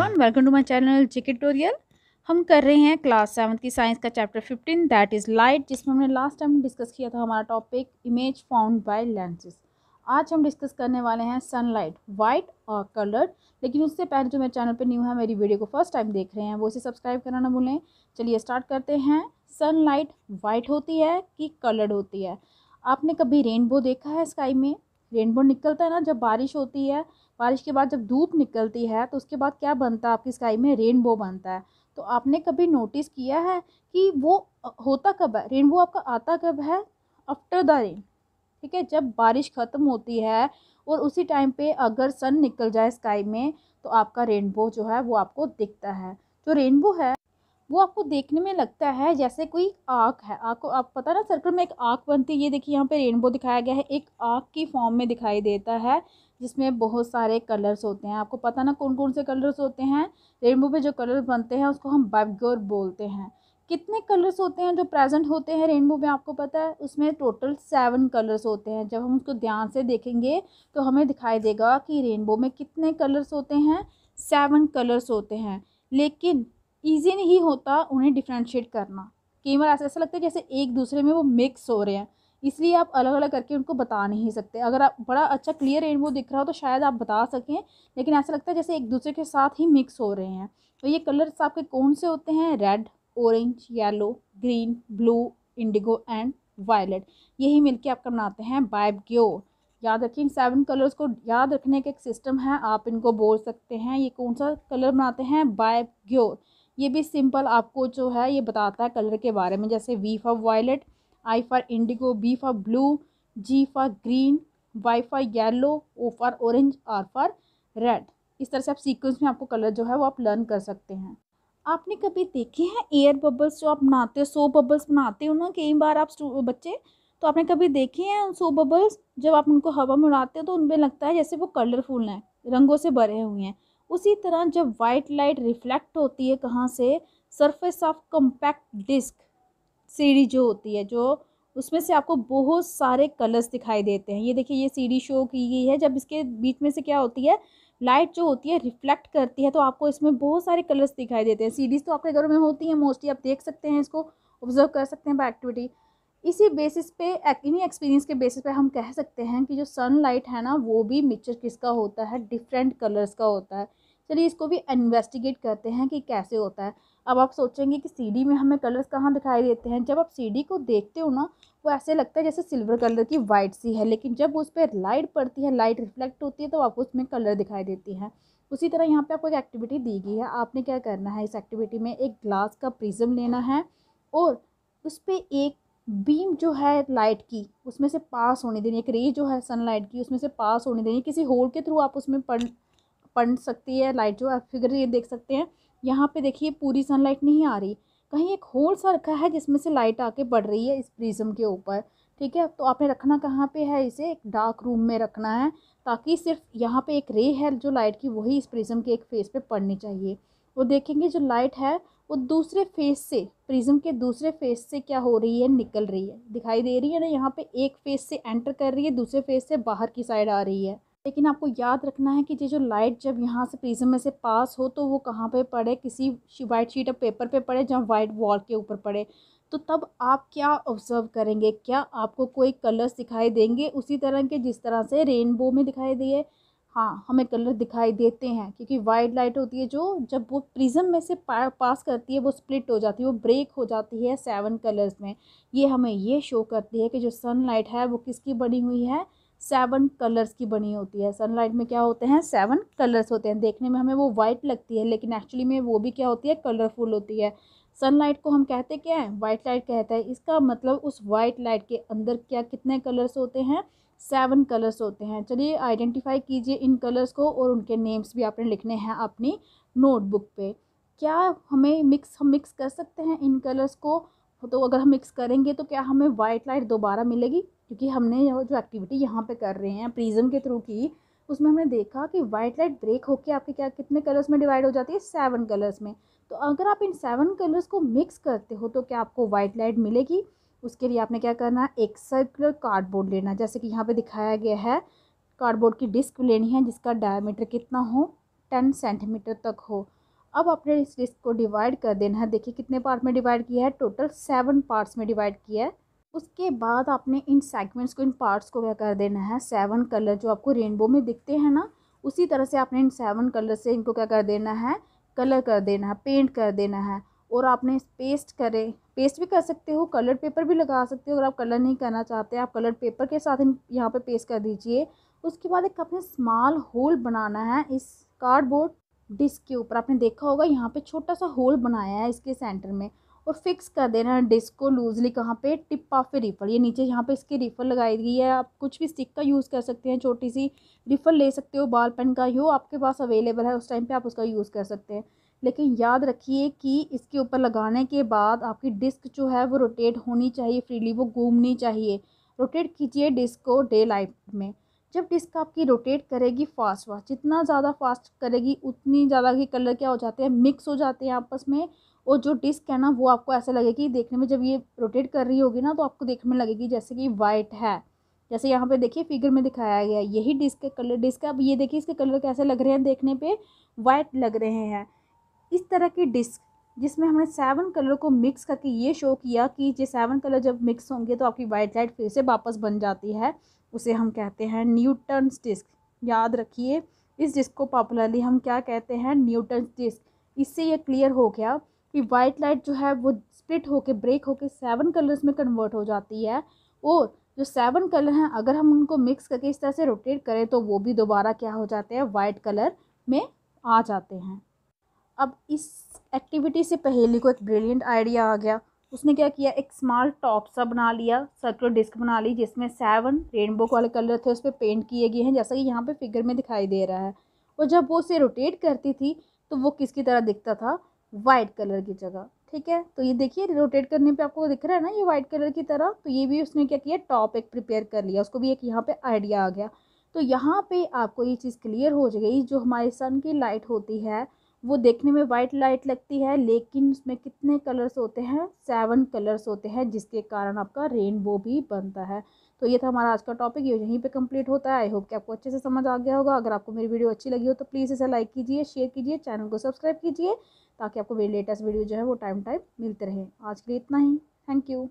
everyone welcome to my channel चिकिटोरियल हम कर रहे हैं क्लास सेवन की साइंस का chapter fifteen that is light जिसमें हमने लास्ट टाइम डिस्कस किया था हमारा topic image found by lenses आज हम डिस्कस करने वाले हैं सनलाइट वाइट और कलर्ड लेकिन उससे पहले जो मेरे चैनल पर न्यू है मेरी वीडियो को फर्स्ट टाइम देख रहे हैं वो इसे सब्सक्राइब करना ना भूलें चलिए स्टार्ट करते हैं सन वाइट होती है कि कलर्ड होती है आपने कभी रेनबो देखा है स्काई में रेनबो निकलता है ना जब बारिश होती है बारिश के बाद जब धूप निकलती है तो उसके बाद क्या बनता है आपकी स्काई में रेनबो बनता है तो आपने कभी नोटिस किया है कि वो होता कब है रेनबो आपका आता कब है आफ्टर द रेन ठीक है जब बारिश ख़त्म होती है और उसी टाइम पे अगर सन निकल जाए स्काई में तो आपका रेनबो जो है वो आपको दिखता है जो रेनबो है वो आपको देखने में लगता है जैसे कोई आँख है आपको आप पता ना सर्कल में एक आँख बनती है ये देखिए यहाँ पे रेनबो दिखाया गया है एक आँख की फॉर्म में दिखाई देता है जिसमें बहुत सारे कलर्स होते हैं आपको पता ना कौन कौन से कलर्स होते हैं रेनबो में जो कलर बनते हैं उसको हम बबगोर बोलते हैं कितने कलर्स होते हैं जो प्रेजेंट होते हैं रेनबो में आपको पता है उसमें टोटल सेवन कलर्स होते हैं जब हम उसको ध्यान से देखेंगे तो हमें दिखाई देगा कि रेनबो में कितने कलर्स होते हैं सेवन कलर्स होते हैं लेकिन ईजी नहीं होता उन्हें डिफ्रेंशिएट करना कई बार ऐसा ऐसा लगता है जैसे एक दूसरे में वो मिक्स हो रहे हैं इसलिए आप अलग अलग करके उनको बता नहीं सकते अगर आप बड़ा अच्छा क्लियर रेनबो दिख रहा हो तो शायद आप बता सकें लेकिन ऐसा लगता है जैसे एक दूसरे के साथ ही मिक्स हो रहे हैं तो ये कलर्स आपके कौन से होते हैं red orange yellow green blue indigo and violet यही मिलके आपका बनाते हैं ग्योर याद रखिए इन सेवन कलर्स को याद रखने का एक सिस्टम है आप इनको बोल सकते हैं ये कौन सा कलर बनाते हैं बाइबग्योर ये भी सिंपल आपको जो है ये बताता है कलर के बारे में जैसे V for violet I for indigo B for blue G for green Y for yellow O for orange R for red इस तरह से आप सीक्वेंस में आपको कलर जो है वो आप लर्न कर सकते हैं आपने कभी देखे हैं एयर बबल्स जो आप बनाते हो सो बबल्स बनाते हो ना कई बार आप बच्चे तो आपने कभी देखे हैं उन सो बबल्स जब आप उनको हवा में उड़ाते हो तो उनमें लगता है जैसे वो कलरफुल हैं रंगों से भरे हुए हैं उसी तरह जब वाइट लाइट रिफ्लेक्ट होती है कहाँ से सरफेस ऑफ कंपैक्ट डिस्क सीढ़ी जो होती है जो उसमें से आपको बहुत सारे कलर्स दिखाई देते हैं ये देखिए ये सीढ़ी शो की गई है जब इसके बीच में से क्या होती है लाइट जो होती है रिफ्लेक्ट करती है तो आपको इसमें बहुत सारे कलर्स दिखाई देते हैं सीरीज़ तो आपके घरों में होती हैं मोस्टली आप देख सकते हैं इसको ऑब्जर्व कर सकते हैं बाई एक्टिविटी इसी बेसिस पे इन्हीं एक्सपीरियंस के बेसिस पे हम कह सकते हैं कि जो सनलाइट है ना वो भी मिक्सचर किसका होता है डिफरेंट कलर्स का होता है चलिए इसको भी इन्वेस्टिगेट करते हैं कि कैसे होता है अब आप सोचेंगे कि सीडी में हमें कलर्स कहाँ दिखाई देते हैं जब आप सीडी को देखते हो ना वो ऐसे लगता है जैसे सिल्वर कलर की वाइट सी है लेकिन जब उस पर लाइट पड़ती है लाइट रिफ्लेक्ट होती है तो आपको उसमें कलर दिखाई देती है उसी तरह यहाँ पे आपको एक एक्टिविटी दी गई है आपने क्या करना है इस एक्टिविटी में एक ग्लास का प्रिज्म लेना है और उस पर एक बीम जो है लाइट की उसमें से पास होने देनी एक रे जो है सनलाइट की उसमें से पास होने देनी किसी होल के थ्रू आप उसमें पढ़ पढ़ सकती है लाइट जो आप फिगर ये देख सकते हैं यहाँ पे देखिए पूरी सनलाइट नहीं आ रही कहीं एक होल सा रखा है जिसमें से लाइट आके बढ़ रही है इस प्रिज्म के ऊपर ठीक है तो आपने रखना कहाँ पे है इसे एक डार्क रूम में रखना है ताकि सिर्फ यहाँ पे एक रे है जो लाइट की वही इस प्रिज्म के एक फेस पे पड़नी चाहिए वो देखेंगे जो लाइट है वो दूसरे फेस से प्रिज्म के दूसरे फेस से क्या हो रही है निकल रही है दिखाई दे रही है ना यहाँ पर एक फेस से एंटर कर रही है दूसरे फेस से बाहर की साइड आ रही है लेकिन आपको याद रखना है कि ये जो लाइट जब यहाँ से प्रिज्म में से पास हो तो वो कहाँ पे पड़े किसी वाइट शीट ऑफ पेपर पे पड़े जहाँ वाइट वॉल के ऊपर पड़े तो तब आप क्या ऑब्जर्व करेंगे क्या आपको कोई कलर्स दिखाई देंगे उसी तरह के जिस तरह से रेनबो में दिखाई दिए हाँ हमें कलर दिखाई देते हैं क्योंकि वाइट लाइट होती है जो जब वो प्रिज्म में से पास करती है वो स्प्लिट हो जाती है वो ब्रेक हो जाती है सेवन कलर्स में ये हमें ये शो करती है कि जो सनलाइट है वो किसकी बनी हुई है सेवन कलर्स की बनी होती है सनलाइट में क्या होते हैं सेवन कलर्स होते हैं देखने में हमें वो वाइट लगती है लेकिन एक्चुअली में वो भी क्या होती है कलरफुल होती है सनलाइट को हम कहते क्या है वाइट लाइट कहते हैं इसका मतलब उस वाइट लाइट के अंदर क्या कितने कलर्स होते हैं सेवन कलर्स होते हैं चलिए आइडेंटिफाई कीजिए इन कलर्स को और उनके नेम्स भी आपने लिखने हैं अपनी नोटबुक पे क्या हमें मिक्स हम मिक्स कर सकते हैं इन कलर्स को तो अगर हम मिक्स करेंगे तो क्या हमें वाइट लाइट दोबारा मिलेगी क्योंकि हमने जो एक्टिविटी यहाँ पे कर रहे हैं प्रिज्म के थ्रू की उसमें हमने देखा कि वाइट लाइट ब्रेक होकर आपके क्या कितने कलर्स में डिवाइड हो जाती है सेवन कलर्स में तो अगर आप इन सेवन कलर्स को मिक्स करते हो तो क्या आपको वाइट लाइट मिलेगी उसके लिए आपने क्या करना है एक सर्कुलर कार्डबोर्ड लेना जैसे कि यहाँ पर दिखाया गया है कार्डबोर्ड की डिस्क लेनी है जिसका डायमीटर कितना हो टेन सेंटीमीटर तक हो अब आपने इस डिस्क को डिवाइड कर देना है देखिए कितने पार्ट में डिवाइड किया है टोटल सेवन पार्ट्स में डिवाइड किया है उसके बाद आपने इन सेगमेंट्स को इन पार्ट्स को क्या कर देना है सेवन कलर जो आपको रेनबो में दिखते हैं ना उसी तरह से आपने इन सेवन कलर से इनको क्या कर देना है कलर कर देना है पेंट कर देना है और आपने पेस्ट करें पेस्ट भी कर सकते हो कलर पेपर भी लगा सकते हो अगर आप कलर नहीं करना चाहते आप कलर पेपर के साथ इन यहाँ पे पेस्ट कर दीजिए उसके बाद एक आपने स्मॉल होल बनाना है इस कार्डबोर्ड डिस्क के ऊपर आपने देखा होगा यहाँ पे छोटा सा होल बनाया है इसके सेंटर में और फिक्स कर देना डिस्क को लूजली कहाँ पे टिप ऑफ रिफल ये नीचे यहाँ पे इसकी रिफल लगाई गई है आप कुछ भी स्टिक का यूज़ कर सकते हैं छोटी सी रिफल ले सकते हो बॉल पेन का यो आपके पास अवेलेबल है उस टाइम पर आप उसका यूज़ कर सकते हैं लेकिन याद रखिए कि इसके ऊपर लगाने के बाद आपकी डिस्क जो है वो रोटेट होनी चाहिए फ्रीली वो घूमनी चाहिए रोटेट कीजिए डिस्क को डे लाइफ में जब डिस्क आपकी रोटेट करेगी फास्ट फास्ट जितना ज़्यादा फास्ट करेगी उतनी ज़्यादा के कलर क्या हो जाते हैं मिक्स हो जाते हैं आपस में और जो डिस्क है ना वो आपको ऐसा लगेगी देखने में जब ये रोटेट कर रही होगी ना तो आपको देखने में लगेगी जैसे कि वाइट है जैसे यहाँ पे देखिए फिगर में दिखाया गया यही डिस्क का कलर डिस्क अब ये देखिए इसके कलर कैसे लग रहे हैं देखने पे वाइट लग रहे हैं इस तरह की डिस्क जिसमें हमने सेवन कलर को मिक्स करके ये शो किया कि ये सेवन कलर जब मिक्स होंगे तो आपकी वाइट लाइट फिर से वापस बन जाती है उसे हम कहते हैं न्यूटन्स डिस्क याद रखिए इस डिस्क को पॉपुलरली हम क्या कहते हैं न्यूटन्स डिस्क इससे ये क्लियर हो गया कि वाइट लाइट जो है वो स्प्लिट होकर ब्रेक होकर सेवन कलर्स में कन्वर्ट हो जाती है और जो सेवन कलर हैं अगर हम उनको मिक्स करके इस तरह से रोटेट करें तो वो भी दोबारा क्या हो जाते हैं वाइट कलर में आ जाते हैं अब इस एक्टिविटी से पहेली को एक ब्रिलियंट आइडिया आ गया उसने क्या किया एक स्मॉल टॉप सा बना लिया सर्कुलर डिस्क बना ली जिसमें सेवन रेनबो वाले कलर थे उस पर पेंट किए गए हैं जैसा कि यहाँ पे फिगर में दिखाई दे रहा है और जब वो उसे रोटेट करती थी तो वो किसकी तरह दिखता था वाइट कलर की जगह ठीक है तो ये देखिए रोटेट करने पे आपको दिख रहा है ना ये वाइट कलर की तरह तो ये भी उसने क्या किया टॉप एक प्रिपेयर कर लिया उसको भी एक यहाँ पर आइडिया आ गया तो यहाँ पर आपको ये चीज़ क्लियर हो गई जो हमारे सन की लाइट होती है वो देखने में वाइट लाइट लगती है लेकिन उसमें कितने कलर्स होते हैं सेवन कलर्स होते हैं जिसके कारण आपका रेनबो भी बनता है तो ये था हमारा आज का टॉपिक ये यहीं पे कंप्लीट होता है आई होप कि आपको अच्छे से समझ आ गया होगा अगर आपको मेरी वीडियो अच्छी लगी हो तो प्लीज़ इसे लाइक कीजिए शेयर कीजिए चैनल को सब्सक्राइब कीजिए ताकि आपको मेरी लेटेस्ट वीडियो जो है वो टाइम टाइम मिलते रहे आज के लिए इतना ही थैंक यू